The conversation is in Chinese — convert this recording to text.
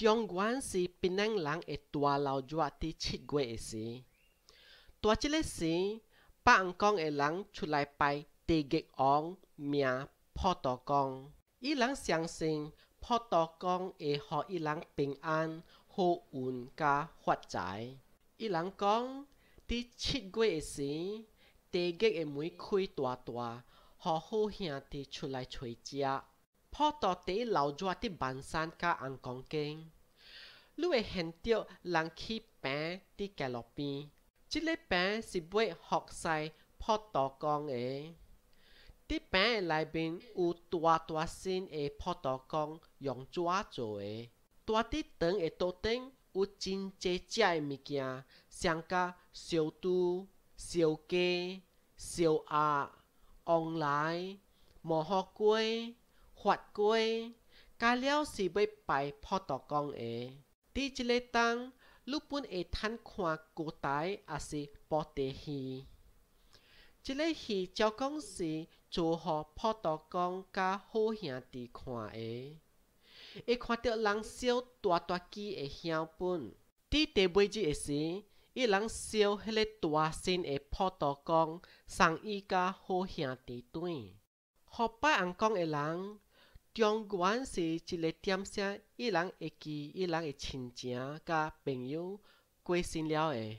中原是槟榔人的大老家，伫七个月时，大这里是，排红光诶人出来拜地极王，名普陀公。伊人相信普陀公会给伊人平安、好运加发财。伊人讲，伫七月时，地极诶门开大大，给好兄弟出来找食。普陀地老月伫万山加红光间。你会现着人去饼伫街路边，即个饼是卖学晒葡萄干嘅。啲饼嘅内面有大大身嘅葡萄干，用纸做嘅。大啲长嘅桌顶有真济只嘅物件，像甲烧猪、烧鸡、烧鸭、红奶、魔芋鸡、花粿，加了是卖白葡萄干嘅。伫一个当，鲁本会看看歌台，也是博地戏。这个戏照讲是做给普陀公甲好兄弟看的，伊看到人烧大大鸡的香本。伫第尾日的时，伊人烧迄个大神的普陀公送伊甲好兄弟转，好拜眼光的狼。中元是一个点声，一人一记，一人个亲情佮朋友过生了的。